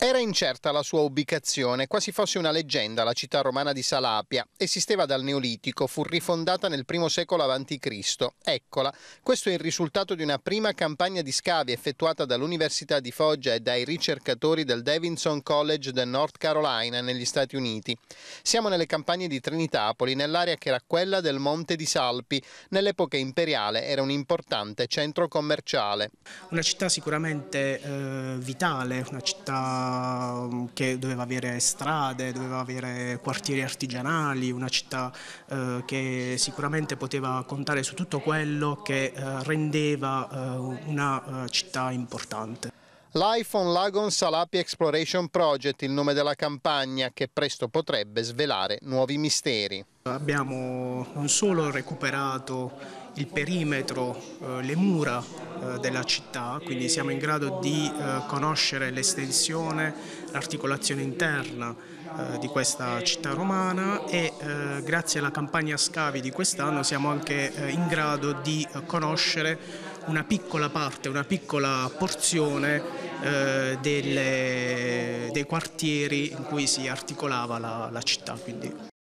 Era incerta la sua ubicazione, quasi fosse una leggenda la città romana di Salapia. Esisteva dal Neolitico, fu rifondata nel primo secolo a.C. Eccola, questo è il risultato di una prima campagna di scavi effettuata dall'Università di Foggia e dai ricercatori del Davidson College del North Carolina negli Stati Uniti. Siamo nelle campagne di Trinitapoli, nell'area che era quella del Monte di Salpi. Nell'epoca imperiale era un importante centro commerciale. Una città sicuramente eh, vitale, una città Ehm, che doveva avere strade, doveva avere quartieri artigianali, una città eh, che sicuramente poteva contare su tutto quello che eh, rendeva eh, una eh, città importante. Life on Lagon Salapi Exploration Project, il nome della campagna che presto potrebbe svelare nuovi misteri. Abbiamo non solo recuperato il perimetro, eh, le mura eh, della città, quindi siamo in grado di eh, conoscere l'estensione, l'articolazione interna di questa città romana e grazie alla campagna scavi di quest'anno siamo anche in grado di conoscere una piccola parte, una piccola porzione delle, dei quartieri in cui si articolava la, la città. Quindi.